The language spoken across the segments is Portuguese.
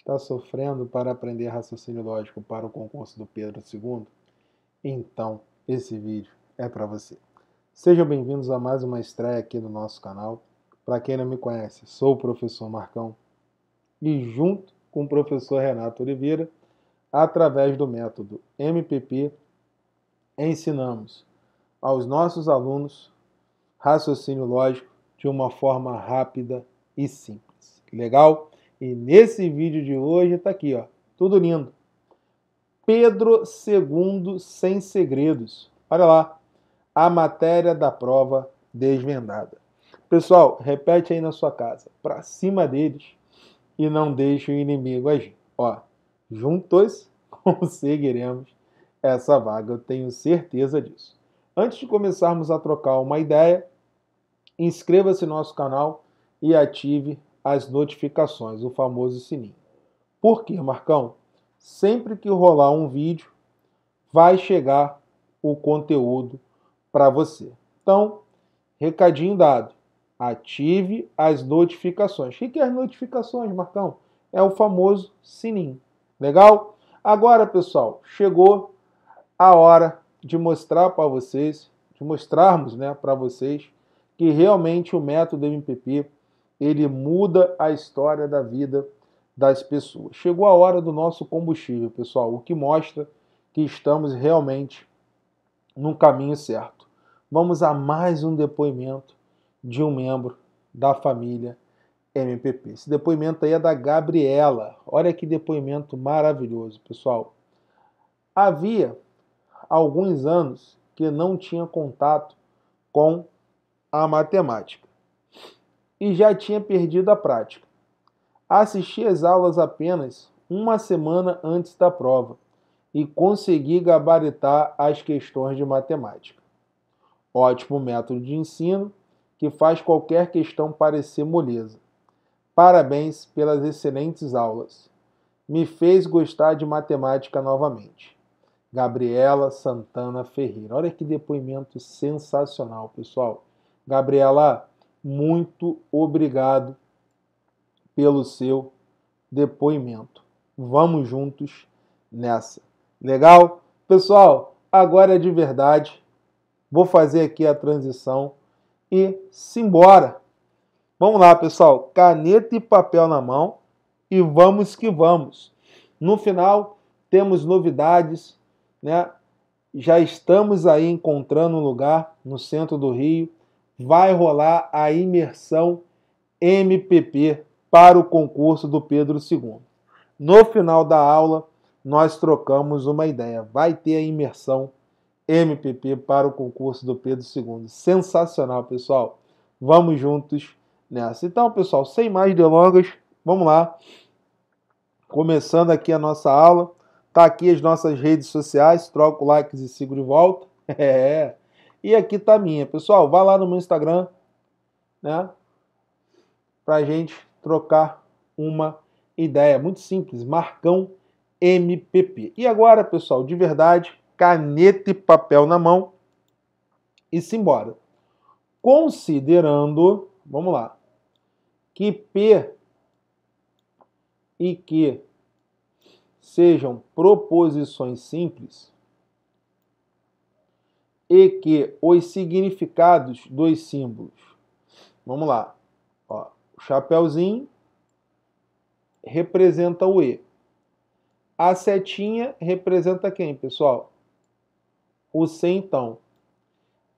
Está sofrendo para aprender raciocínio lógico para o concurso do Pedro II? Então, esse vídeo é para você. Sejam bem-vindos a mais uma estreia aqui no nosso canal. Para quem não me conhece, sou o professor Marcão e junto com o professor Renato Oliveira, através do método MPP, ensinamos aos nossos alunos raciocínio lógico de uma forma rápida e simples. Legal? E nesse vídeo de hoje tá aqui, ó, tudo lindo. Pedro II sem segredos. Olha lá, a matéria da prova desvendada. Pessoal, repete aí na sua casa, para cima deles e não deixe o inimigo agir. Ó, juntos conseguiremos essa vaga, eu tenho certeza disso. Antes de começarmos a trocar uma ideia, inscreva-se no nosso canal e ative as notificações, o famoso sininho. Por quê, Marcão? Sempre que rolar um vídeo, vai chegar o conteúdo para você. Então, recadinho dado. Ative as notificações. O que é as notificações, Marcão? É o famoso sininho. Legal? Agora, pessoal, chegou a hora de mostrar para vocês, de mostrarmos, né, para vocês que realmente o método MPP ele muda a história da vida das pessoas. Chegou a hora do nosso combustível, pessoal, o que mostra que estamos realmente no caminho certo. Vamos a mais um depoimento de um membro da família MPP. Esse depoimento aí é da Gabriela. Olha que depoimento maravilhoso, pessoal. Havia alguns anos que não tinha contato com a matemática e já tinha perdido a prática. Assisti às aulas apenas uma semana antes da prova e consegui gabaritar as questões de matemática. Ótimo método de ensino que faz qualquer questão parecer moleza. Parabéns pelas excelentes aulas. Me fez gostar de matemática novamente. Gabriela Santana Ferreira. Olha que depoimento sensacional, pessoal. Gabriela, muito obrigado pelo seu depoimento. Vamos juntos nessa. Legal? Pessoal, agora é de verdade. Vou fazer aqui a transição e simbora. Vamos lá, pessoal. Caneta e papel na mão e vamos que vamos. No final, temos novidades, né? Já estamos aí encontrando um lugar no centro do Rio vai rolar a imersão MPP para o concurso do Pedro II. No final da aula, nós trocamos uma ideia. Vai ter a imersão MPP para o concurso do Pedro II. Sensacional, pessoal. Vamos juntos nessa. Então, pessoal, sem mais delongas, vamos lá. Começando aqui a nossa aula. Tá aqui as nossas redes sociais. Troca o like e sigo de volta. É. E aqui tá minha. Pessoal, vá lá no meu Instagram, né? Pra gente trocar uma ideia. Muito simples, Marcão MPP. E agora, pessoal, de verdade, caneta e papel na mão e simbora. Considerando, vamos lá, que P e Q sejam proposições simples, e que os significados dos símbolos. Vamos lá. Ó, o chapéuzinho representa o E. A setinha representa quem, pessoal? O C, então.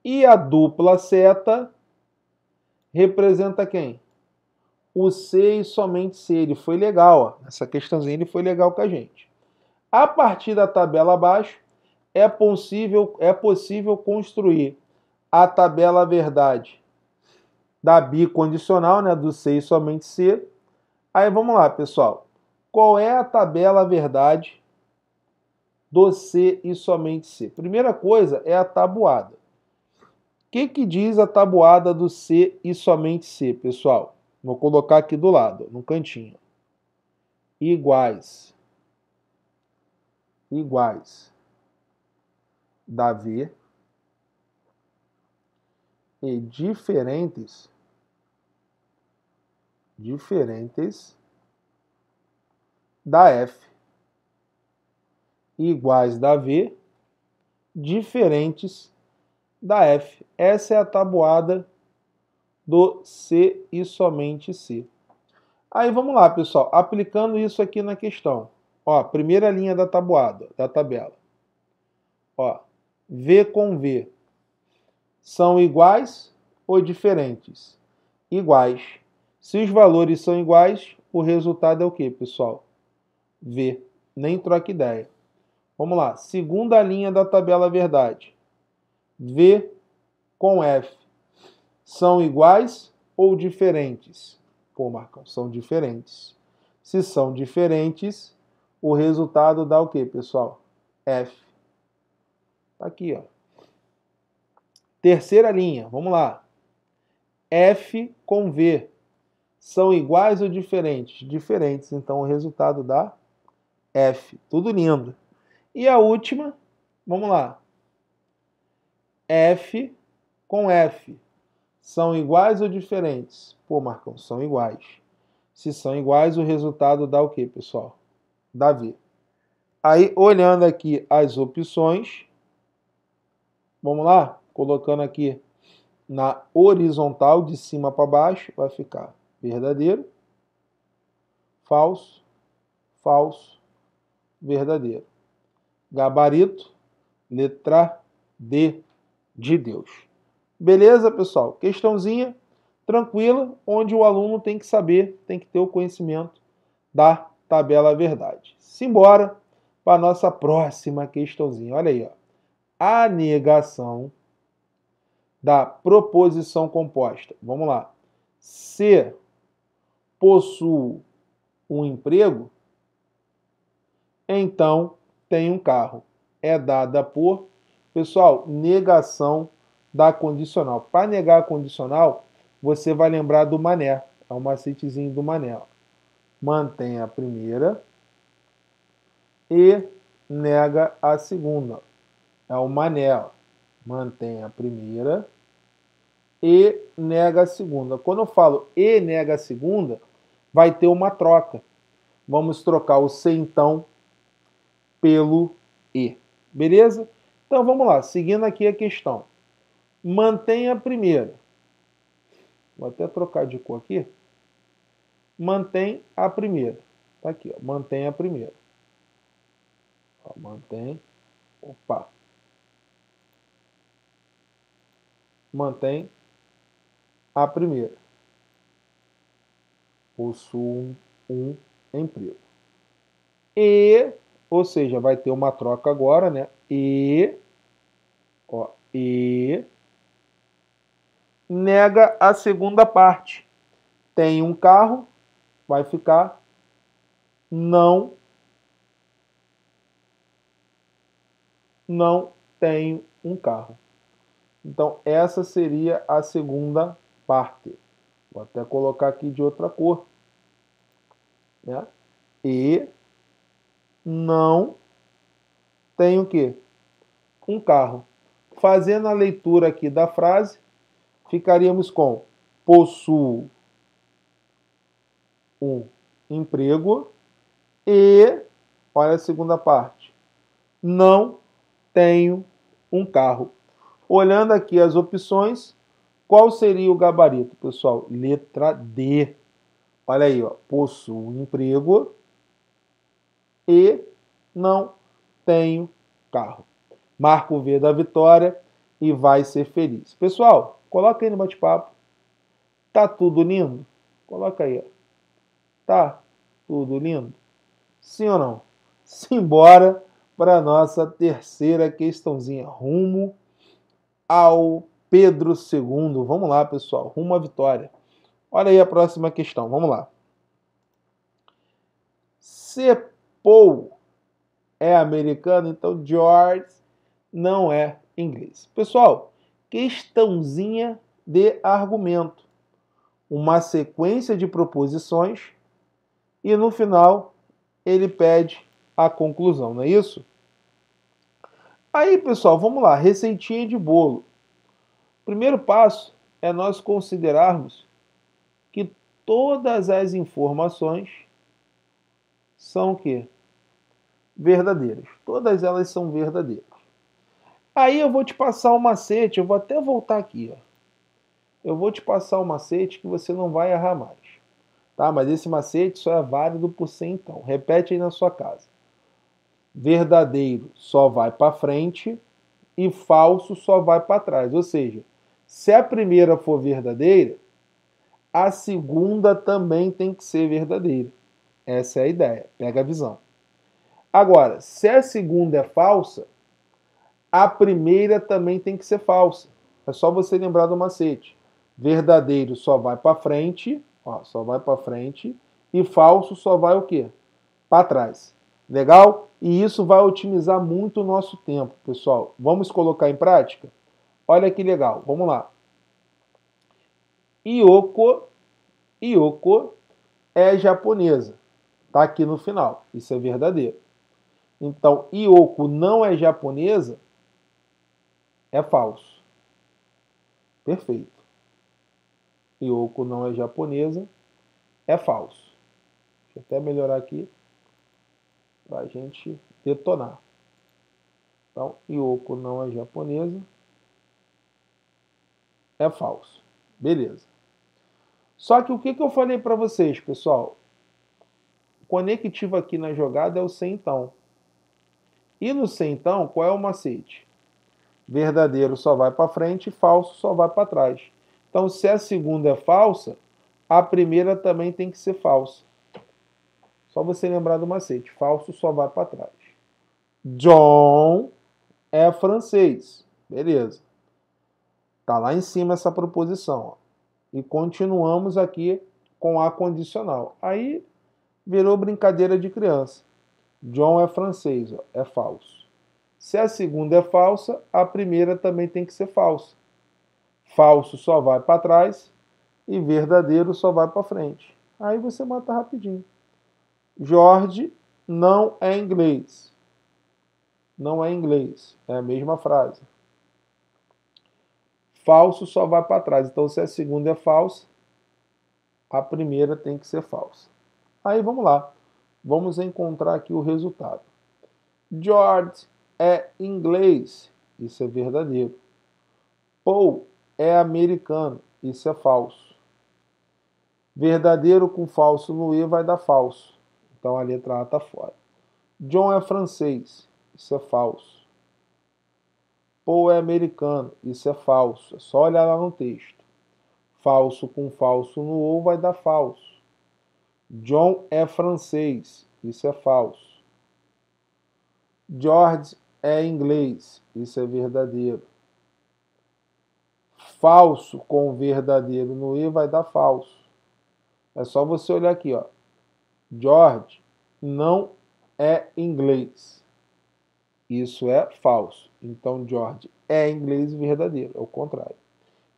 E a dupla seta representa quem? O C e somente C. Ele foi legal, ó. Essa questãozinha ele foi legal com a gente. A partir da tabela abaixo, é possível, é possível construir a tabela verdade da bicondicional, né, do C e somente C. Aí vamos lá, pessoal. Qual é a tabela verdade do C e somente C? Primeira coisa é a tabuada. O que, que diz a tabuada do C e somente C, pessoal? Vou colocar aqui do lado, no cantinho. Iguais. Iguais. Davi e diferentes diferentes da F iguais da V diferentes da F. Essa é a tabuada do C e somente C. Aí vamos lá, pessoal, aplicando isso aqui na questão. Ó, primeira linha da tabuada, da tabela. Ó, V com V são iguais ou diferentes? Iguais. Se os valores são iguais, o resultado é o que, pessoal? V. Nem troca ideia. Vamos lá. Segunda linha da tabela verdade. V com F são iguais ou diferentes? Pô, Marcão, são diferentes. Se são diferentes, o resultado dá o que, pessoal? F. Tá aqui, ó. Terceira linha, vamos lá. F com V são iguais ou diferentes? Diferentes, então o resultado dá F. Tudo lindo. E a última, vamos lá. F com F são iguais ou diferentes? Pô, Marcão, são iguais. Se são iguais, o resultado dá o quê, pessoal? Dá V. Aí, olhando aqui as opções, Vamos lá? Colocando aqui na horizontal, de cima para baixo, vai ficar verdadeiro, falso, falso, verdadeiro. Gabarito, letra D de Deus. Beleza, pessoal? Questãozinha tranquila, onde o aluno tem que saber, tem que ter o conhecimento da tabela verdade. Simbora para a nossa próxima questãozinha. Olha aí, ó a negação da proposição composta. Vamos lá. Se possuo um emprego, então tenho um carro. É dada por, pessoal, negação da condicional. Para negar a condicional, você vai lembrar do mané. É um macetezinho do mané. Mantém a primeira e nega a segunda é o mané. Mantém a primeira e nega a segunda. Quando eu falo e nega a segunda, vai ter uma troca. Vamos trocar o C então pelo E. Beleza? Então vamos lá, seguindo aqui a questão. Mantém a primeira. Vou até trocar de cor aqui. Mantém a primeira. Tá aqui, ó. Mantém a primeira. Ó, mantém. Opa. mantém a primeira. possui um emprego. E, ou seja, vai ter uma troca agora, né? E, ó, e nega a segunda parte. Tem um carro, vai ficar não não tenho um carro. Então, essa seria a segunda parte. Vou até colocar aqui de outra cor. Né? E não tem o quê? Um carro. Fazendo a leitura aqui da frase, ficaríamos com possuo um emprego e, olha a segunda parte, não tenho um carro. Olhando aqui as opções, qual seria o gabarito, pessoal? Letra D. Olha aí, ó, possuo emprego e não tenho carro. Marca o V da vitória e vai ser feliz. Pessoal, coloca aí no bate-papo. Tá tudo lindo? Coloca aí, ó. Tá tudo lindo? Sim ou não? Simbora para nossa terceira questãozinha rumo ao Pedro II. Vamos lá, pessoal, rumo à vitória. Olha aí a próxima questão, vamos lá. Se Paul é americano, então George não é inglês. Pessoal, questãozinha de argumento. Uma sequência de proposições e no final ele pede a conclusão, não é isso? Aí, pessoal, vamos lá, receitinha de bolo. primeiro passo é nós considerarmos que todas as informações são quê? verdadeiras. Todas elas são verdadeiras. Aí eu vou te passar um macete, eu vou até voltar aqui, ó. Eu vou te passar um macete que você não vai errar mais. Tá? Mas esse macete só é válido por 100, então. Repete aí na sua casa verdadeiro só vai para frente e falso só vai para trás. Ou seja, se a primeira for verdadeira, a segunda também tem que ser verdadeira. Essa é a ideia, pega a visão. Agora, se a segunda é falsa, a primeira também tem que ser falsa. É só você lembrar do macete. Verdadeiro só vai para frente, ó, só vai para frente, e falso só vai o quê? Para trás. Legal? E isso vai otimizar muito o nosso tempo, pessoal. Vamos colocar em prática? Olha que legal, vamos lá. Yoko, Yoko é japonesa. Está aqui no final, isso é verdadeiro. Então, Yoko não é japonesa, é falso. Perfeito. Yoko não é japonesa, é falso. Deixa eu até melhorar aqui para a gente detonar. Então, Yoko não é japonesa. É falso. Beleza. Só que o que, que eu falei para vocês, pessoal? O conectivo aqui na jogada é o sem então. E no sem então, qual é o macete? Verdadeiro só vai para frente, falso só vai para trás. Então, se a segunda é falsa, a primeira também tem que ser falsa. Só você lembrar do macete. Falso só vai para trás. John é francês. Beleza. Tá lá em cima essa proposição. Ó. E continuamos aqui com a condicional. Aí virou brincadeira de criança. John é francês, ó, é falso. Se a segunda é falsa, a primeira também tem que ser falsa. Falso só vai para trás e verdadeiro só vai para frente. Aí você mata rapidinho. Jorge não é inglês. Não é inglês. É a mesma frase. Falso só vai para trás. Então, se a é segunda é falsa, a primeira tem que ser falsa. Aí vamos lá. Vamos encontrar aqui o resultado. George é inglês. Isso é verdadeiro. Paul é americano. Isso é falso. Verdadeiro com falso no E vai dar falso. Então a letra A está fora. John é francês. Isso é falso. Paul é americano. Isso é falso. É só olhar lá no texto. Falso com falso no ou vai dar falso. John é francês. Isso é falso. George é inglês. Isso é verdadeiro. Falso com verdadeiro no E vai dar falso. É só você olhar aqui, ó. George não é inglês. Isso é falso. Então, George é inglês verdadeiro, é o contrário.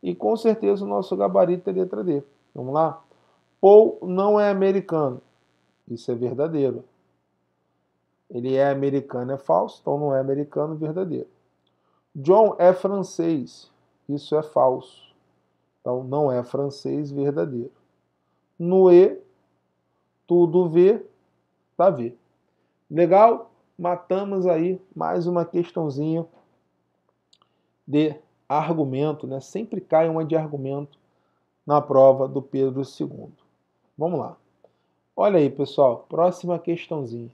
E com certeza o nosso gabarito é letra D. Vamos lá? Paul não é americano. Isso é verdadeiro. Ele é americano, é falso, então não é americano, verdadeiro. John é francês. Isso é falso. Então não é francês, verdadeiro. Noé tudo vê, tá Davi. Legal? Matamos aí mais uma questãozinha de argumento, né? Sempre cai uma de argumento na prova do Pedro II. Vamos lá. Olha aí, pessoal, próxima questãozinha.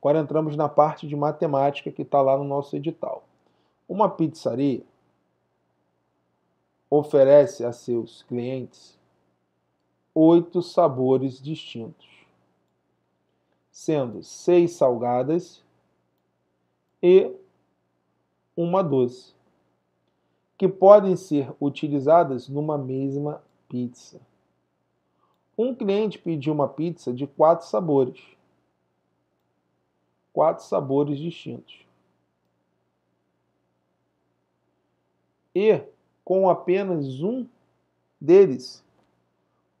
Agora entramos na parte de matemática que está lá no nosso edital. Uma pizzaria oferece a seus clientes oito sabores distintos, sendo seis salgadas e uma doce, que podem ser utilizadas numa mesma pizza. Um cliente pediu uma pizza de quatro sabores, quatro sabores distintos. E com apenas um deles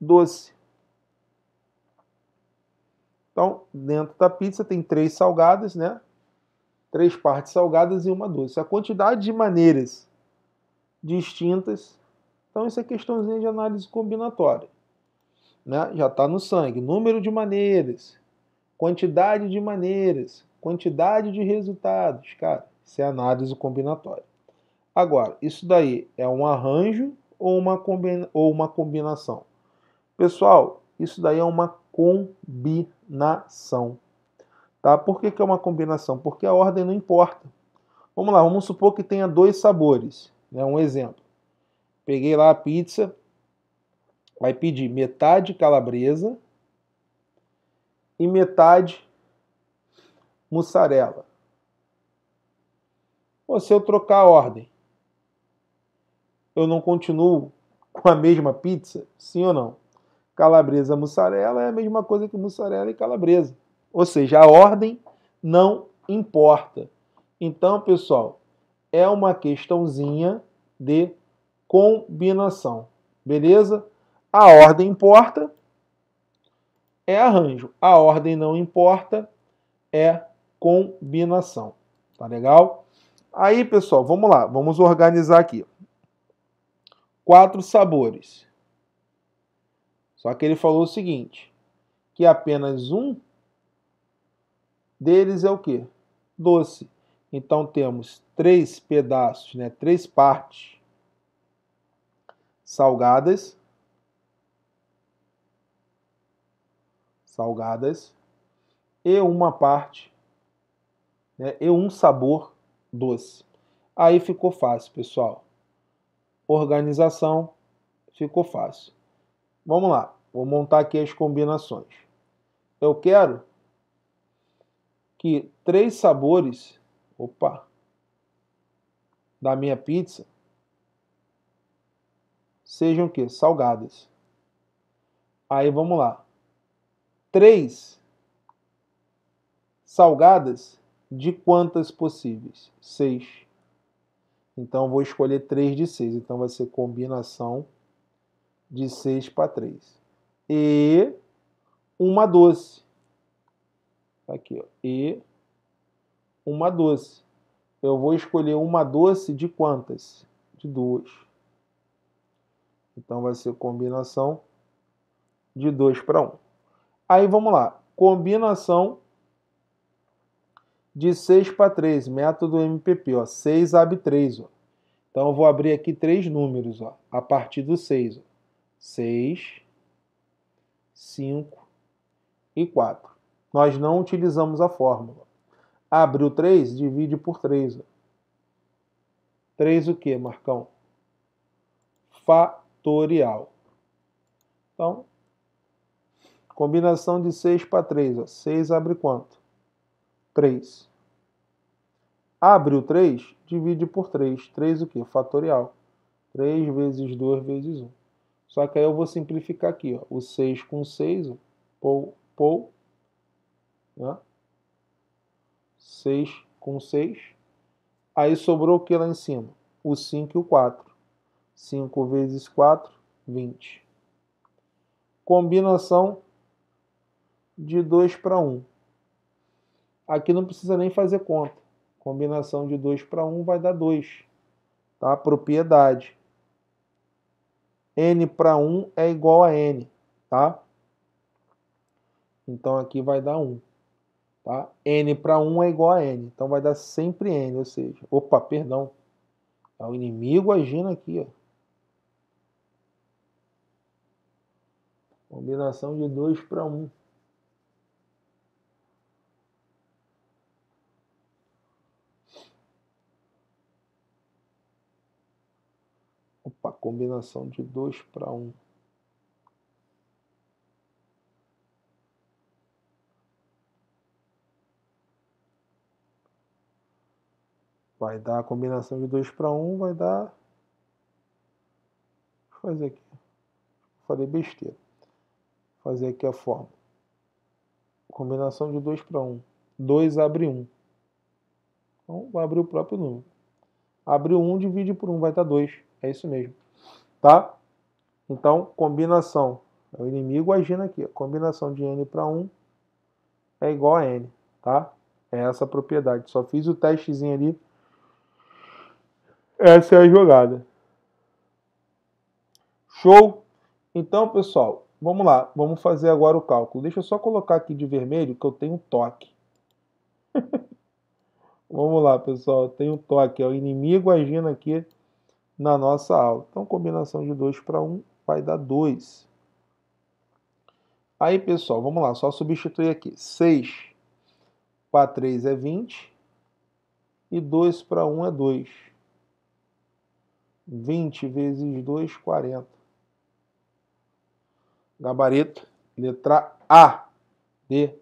doce. Então, dentro da pizza tem três salgadas, né? Três partes salgadas e uma doce. A quantidade de maneiras distintas. Então, isso é questãozinha de análise combinatória. Né? Já está no sangue. Número de maneiras, quantidade de maneiras, quantidade de resultados, cara. Isso é análise combinatória. Agora, isso daí é um arranjo ou uma, combina ou uma combinação? Pessoal, isso daí é uma combinação. Tá? Por que, que é uma combinação? Porque a ordem não importa. Vamos lá, vamos supor que tenha dois sabores. Né? Um exemplo. Peguei lá a pizza, vai pedir metade calabresa e metade mussarela. Ou se eu trocar a ordem, eu não continuo com a mesma pizza? Sim ou não? calabresa, mussarela é a mesma coisa que mussarela e calabresa. Ou seja, a ordem não importa. Então, pessoal, é uma questãozinha de combinação, beleza? A ordem importa, é arranjo. A ordem não importa, é combinação. Tá legal? Aí, pessoal, vamos lá. Vamos organizar aqui. Quatro sabores. Só que ele falou o seguinte: que apenas um deles é o que? Doce. Então temos três pedaços, né? três partes salgadas. Salgadas e uma parte, né, e um sabor doce. Aí ficou fácil, pessoal. Organização ficou fácil. Vamos lá, vou montar aqui as combinações. Eu quero que três sabores, opa, da minha pizza sejam que salgadas. Aí vamos lá. Três salgadas de quantas possíveis? Seis. Então vou escolher três de seis. Então vai ser combinação de 6 para 3. E uma doce. Aqui, ó. E uma doce. Eu vou escolher uma doce de quantas? De duas. Então vai ser combinação de 2 para 1. Um. Aí vamos lá. Combinação de 6 para 3, método MPP, 6 abre 3, Então eu vou abrir aqui três números, ó, a partir do 6, 6, 5 e 4. Nós não utilizamos a fórmula. Abre o 3, divide por 3. 3 o que, Marcão? Fatorial. Então, combinação de 6 para 3. 6 abre quanto? 3. Abre o 3, divide por 3. 3 o que? Fatorial. 3 vezes 2 vezes 1. Só que aí eu vou simplificar aqui, ó, o 6 com 6, ó, pou, pou, né? 6 com 6. Aí sobrou o que lá em cima? O 5 e o 4. 5 vezes 4, 20. Combinação de 2 para 1. Aqui não precisa nem fazer conta. Combinação de 2 para 1 vai dar 2. Tá? Propriedade n para 1 é igual a n, tá? Então aqui vai dar 1, tá? n para 1 é igual a n, então vai dar sempre n, ou seja, opa, perdão, é o inimigo agindo aqui, ó. Combinação de 2 para 1. combinação de 2 para 1. Vai dar a combinação de 2 para 1, vai dar. Deixa eu fazer aqui. Falei besteira. Vou fazer aqui a forma. Combinação de 2 para 1. 2 abre 1. Então vai abrir o próprio número. Abriu 1, divide por 1, vai dar 2. É isso mesmo tá? Então, combinação. É o inimigo agindo aqui. Combinação de n para 1 é igual a n, tá? É essa propriedade. Só fiz o testezinho ali. Essa é a jogada. Show? Então, pessoal, vamos lá. Vamos fazer agora o cálculo. Deixa eu só colocar aqui de vermelho que eu tenho toque. vamos lá, pessoal. Eu tenho toque. É o inimigo agindo aqui na nossa aula. Então, combinação de 2 para 1 vai dar 2. Aí, pessoal, vamos lá, só substituir aqui. 6 para 3 é 20 e 2 para 1 é 2. 20 vezes 2, 40. Gabarito, letra A. D.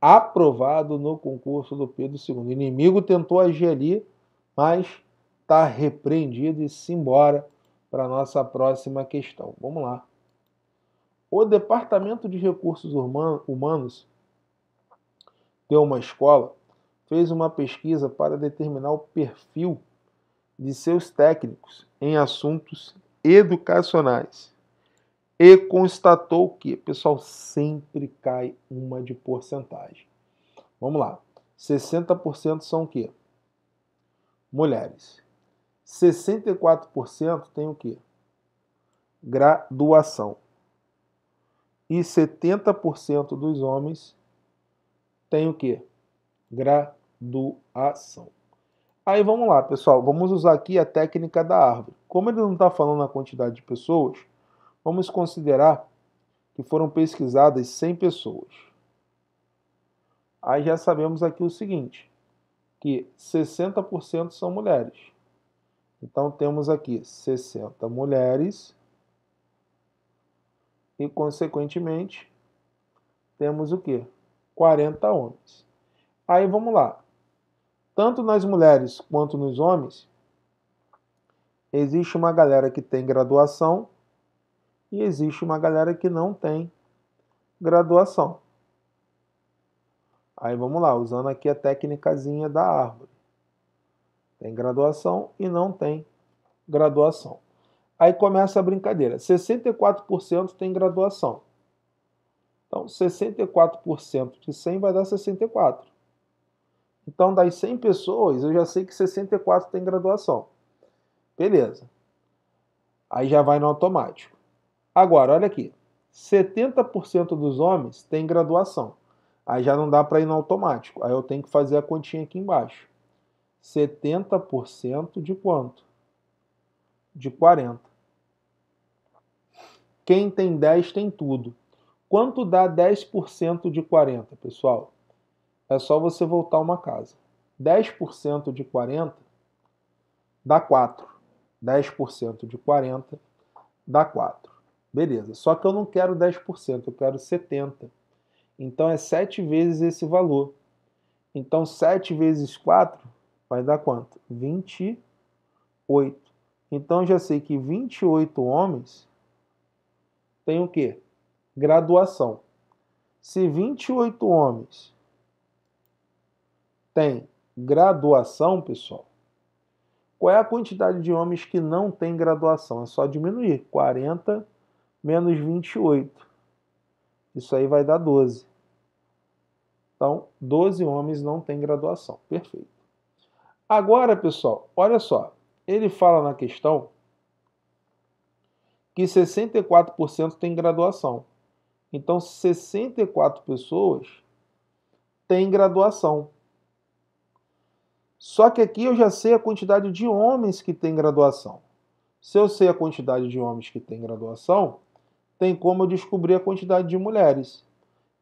Aprovado no concurso do Pedro II. O inimigo tentou agir ali, mas está repreendido e se embora para a nossa próxima questão. Vamos lá. O Departamento de Recursos Humanos de uma escola fez uma pesquisa para determinar o perfil de seus técnicos em assuntos educacionais e constatou que, pessoal, sempre cai uma de porcentagem. Vamos lá. 60% são o quê? Mulheres. 64% tem o quê? Graduação. E 70% dos homens tem o quê? Graduação. Aí vamos lá, pessoal. Vamos usar aqui a técnica da árvore. Como ele não está falando a quantidade de pessoas, vamos considerar que foram pesquisadas 100 pessoas. Aí já sabemos aqui o seguinte, que 60% são mulheres. Então temos aqui 60 mulheres e, consequentemente, temos o quê? 40 homens. Aí vamos lá. Tanto nas mulheres quanto nos homens, existe uma galera que tem graduação e existe uma galera que não tem graduação. Aí vamos lá, usando aqui a técnicazinha da árvore. Tem graduação e não tem graduação. Aí começa a brincadeira. 64% tem graduação. Então, 64% de 100 vai dar 64. Então, das 100 pessoas, eu já sei que 64 tem graduação. Beleza. Aí já vai no automático. Agora, olha aqui. 70% dos homens tem graduação. Aí já não dá para ir no automático. Aí eu tenho que fazer a continha aqui embaixo. 70% de quanto? De 40. Quem tem 10 tem tudo. Quanto dá 10% de 40, pessoal? É só você voltar uma casa. 10% de 40 dá 4. 10% de 40 dá 4. Beleza. Só que eu não quero 10%, eu quero 70. Então é 7 vezes esse valor. Então 7 vezes 4 Vai dar quanto? 28. Então já sei que 28 homens tem o quê? Graduação. Se 28 homens tem graduação, pessoal, qual é a quantidade de homens que não tem graduação? É só diminuir. 40 menos 28. Isso aí vai dar 12. Então, 12 homens não têm graduação. Perfeito. Agora, pessoal, olha só. Ele fala na questão que 64% tem graduação. Então, 64 pessoas têm graduação. Só que aqui eu já sei a quantidade de homens que têm graduação. Se eu sei a quantidade de homens que têm graduação, tem como eu descobrir a quantidade de mulheres.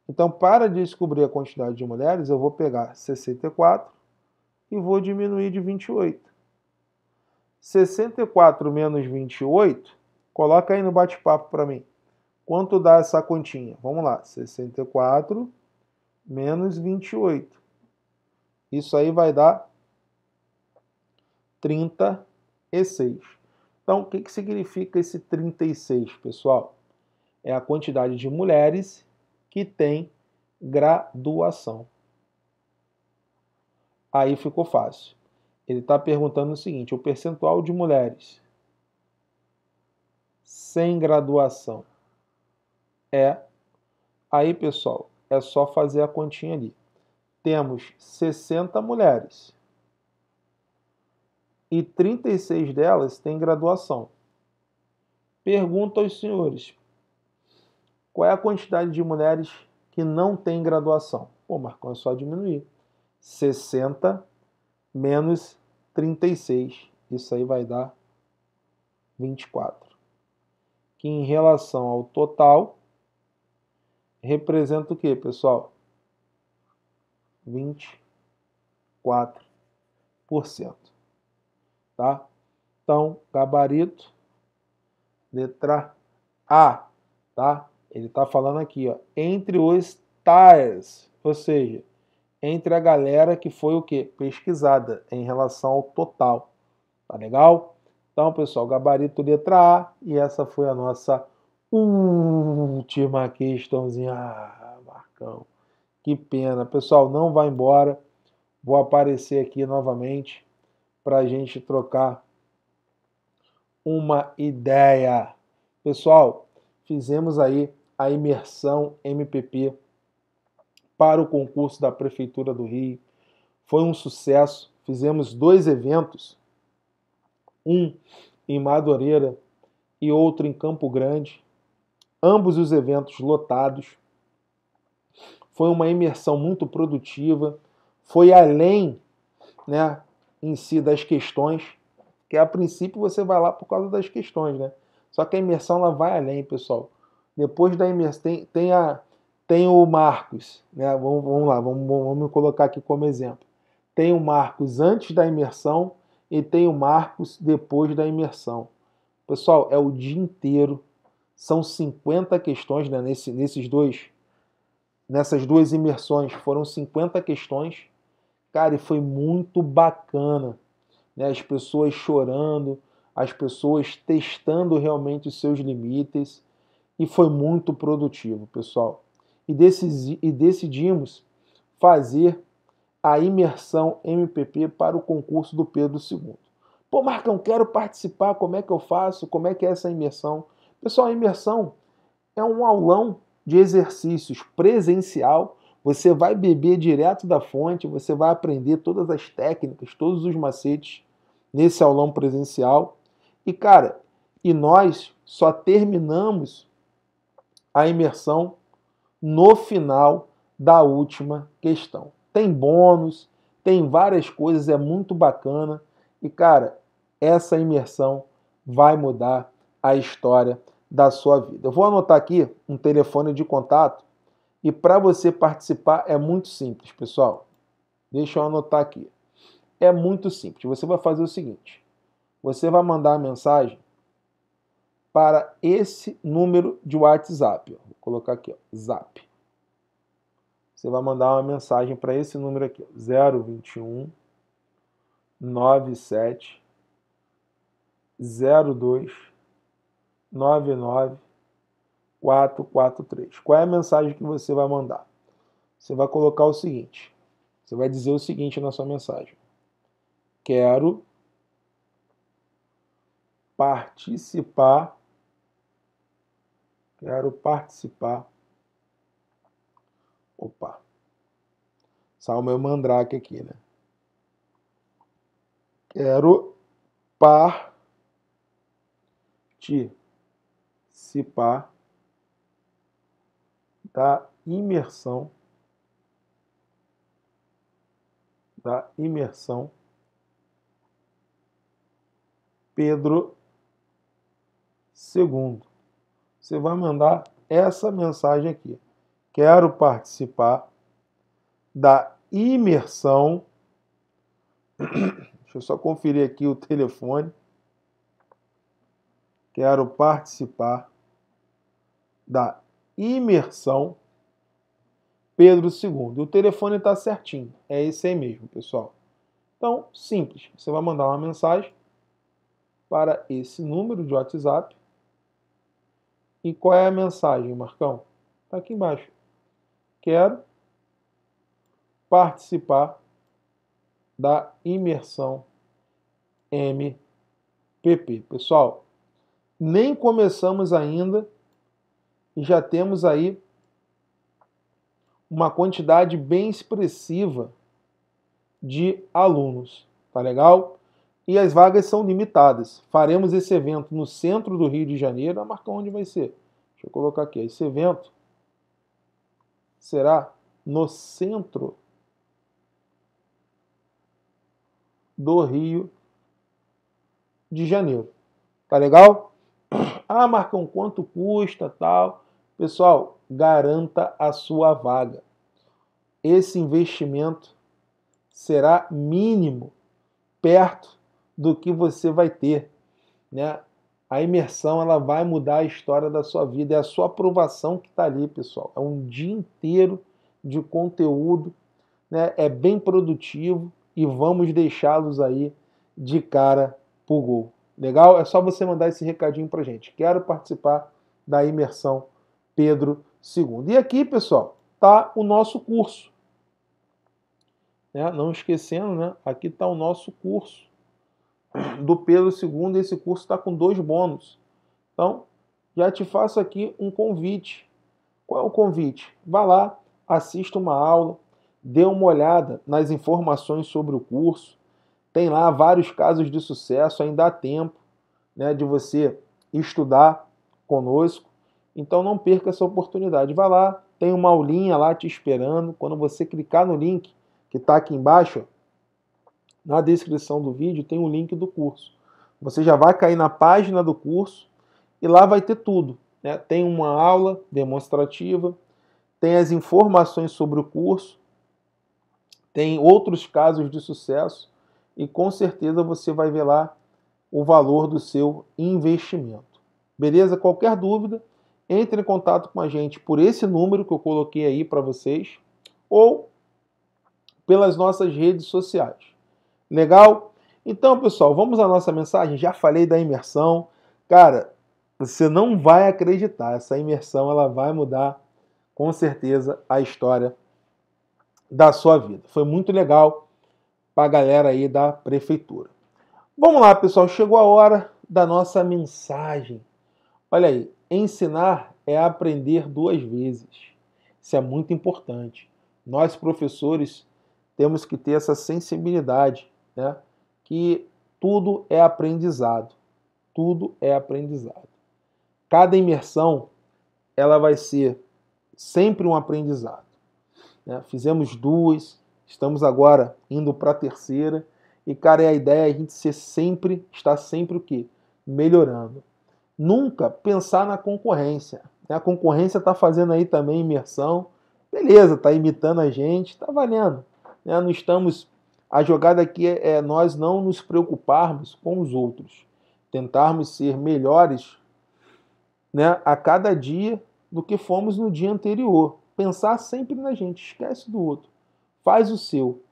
Então, para descobrir a quantidade de mulheres, eu vou pegar 64 e vou diminuir de 28. 64 menos 28, coloca aí no bate-papo para mim. Quanto dá essa continha? Vamos lá, 64 menos 28. Isso aí vai dar 36. Então, o que, que significa esse 36, pessoal? É a quantidade de mulheres que tem graduação. Aí ficou fácil. Ele está perguntando o seguinte: o percentual de mulheres sem graduação é. Aí, pessoal, é só fazer a continha ali. Temos 60 mulheres e 36 delas têm graduação. Pergunto aos senhores: qual é a quantidade de mulheres que não têm graduação? Pô, Marcão, é só diminuir. 60 menos 36. Isso aí vai dar 24. Que em relação ao total, representa o que, pessoal? 24%. Tá? Então, gabarito, letra A, tá? Ele está falando aqui, ó, entre os tais, ou seja, entre a galera que foi o que? Pesquisada em relação ao total. Tá legal? Então, pessoal, gabarito letra A e essa foi a nossa última questãozinha. Ah, Marcão, que pena. Pessoal, não vá embora. Vou aparecer aqui novamente para a gente trocar uma ideia. Pessoal, fizemos aí a imersão MPP para o concurso da Prefeitura do Rio. Foi um sucesso. Fizemos dois eventos, um em Madureira e outro em Campo Grande. Ambos os eventos lotados. Foi uma imersão muito produtiva, foi além né, em si das questões, que a princípio você vai lá por causa das questões, né? Só que a imersão ela vai além, pessoal. Depois da imersão, tem, tem a, tem o Marcos, né? vamos, vamos lá, vamos, vamos colocar aqui como exemplo. Tem o Marcos antes da imersão e tem o Marcos depois da imersão. Pessoal, é o dia inteiro. São 50 questões né? Nesse, nesses dois. Nessas duas imersões foram 50 questões. Cara, e foi muito bacana. Né? As pessoas chorando, as pessoas testando realmente os seus limites. E foi muito produtivo, pessoal e, e decidimos fazer a imersão MPP para o concurso do Pedro II. Pô, Marcão, quero participar, como é que eu faço? Como é que é essa imersão? Pessoal, a imersão é um aulão de exercícios presencial. Você vai beber direto da fonte, você vai aprender todas as técnicas, todos os macetes nesse aulão presencial. E cara, e nós só terminamos a imersão no final da última questão. Tem bônus, tem várias coisas, é muito bacana. E, cara, essa imersão vai mudar a história da sua vida. Eu vou anotar aqui um telefone de contato e para você participar é muito simples, pessoal. Deixa eu anotar aqui. É muito simples. Você vai fazer o seguinte: você vai mandar a mensagem para esse número de WhatsApp. Ó. Vou colocar aqui, ó, Zap. Você vai mandar uma mensagem para esse número aqui, ó, 021 97 02 99 443. Qual é a mensagem que você vai mandar? Você vai colocar o seguinte. Você vai dizer o seguinte na sua mensagem. Quero participar Quero participar. Opa. Sai o meu mandrake aqui, né? Quero participar da imersão da imersão Pedro segundo você vai mandar essa mensagem aqui. Quero participar da imersão. Deixa eu só conferir aqui o telefone. Quero participar da imersão Pedro II. O telefone está certinho. É esse aí mesmo, pessoal. Então, simples. Você vai mandar uma mensagem para esse número de WhatsApp e qual é a mensagem, Marcão? Está aqui embaixo. Quero participar da imersão MPP. Pessoal, nem começamos ainda e já temos aí uma quantidade bem expressiva de alunos, tá legal? e as vagas são limitadas. Faremos esse evento no centro do Rio de Janeiro. A marca onde vai ser? Deixa eu colocar aqui. Esse evento será no centro do Rio de Janeiro. Tá legal? Ah, Marcão, quanto custa tal? Pessoal, garanta a sua vaga. Esse investimento será mínimo perto do que você vai ter, né? A imersão ela vai mudar a história da sua vida, é a sua aprovação que está ali, pessoal. É um dia inteiro de conteúdo, né? É bem produtivo e vamos deixá-los aí de cara pro gol. Legal? É só você mandar esse recadinho pra gente. Quero participar da imersão Pedro II. E aqui, pessoal, tá o nosso curso. Né? Não esquecendo, né? Aqui tá o nosso curso do Pedro II, esse curso está com dois bônus. Então, já te faço aqui um convite. Qual é o convite? Vá lá, assista uma aula, dê uma olhada nas informações sobre o curso. Tem lá vários casos de sucesso, ainda há tempo né, de você estudar conosco. Então não perca essa oportunidade. Vá lá, tem uma aulinha lá te esperando. Quando você clicar no link que está aqui embaixo, na descrição do vídeo tem o um link do curso. Você já vai cair na página do curso e lá vai ter tudo. Né? Tem uma aula demonstrativa, tem as informações sobre o curso, tem outros casos de sucesso e com certeza você vai ver lá o valor do seu investimento. Beleza? Qualquer dúvida, entre em contato com a gente por esse número que eu coloquei aí para vocês ou pelas nossas redes sociais. Legal? Então, pessoal, vamos à nossa mensagem. Já falei da imersão. Cara, você não vai acreditar. Essa imersão ela vai mudar com certeza a história da sua vida. Foi muito legal para a galera aí da prefeitura. Vamos lá, pessoal, chegou a hora da nossa mensagem. Olha aí, ensinar é aprender duas vezes. Isso é muito importante. Nós professores temos que ter essa sensibilidade né? que tudo é aprendizado. Tudo é aprendizado. Cada imersão ela vai ser sempre um aprendizado. Né? Fizemos duas, estamos agora indo para a terceira. E, cara, é a ideia é a gente ser sempre, estar sempre o quê? Melhorando. Nunca pensar na concorrência. Né? A concorrência está fazendo aí também imersão. Beleza, está imitando a gente, está valendo. Né? Não estamos a jogada aqui é, é nós não nos preocuparmos com os outros, tentarmos ser melhores né, a cada dia do que fomos no dia anterior. Pensar sempre na gente, esquece do outro, faz o seu.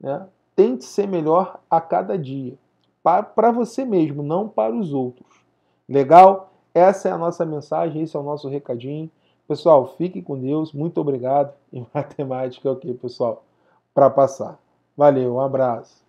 Né? Tente ser melhor a cada dia, para você mesmo, não para os outros. Legal? Essa é a nossa mensagem, esse é o nosso recadinho. Pessoal, fique com Deus, muito obrigado. E matemática é o que, pessoal? Para passar. Valeu, um abraço.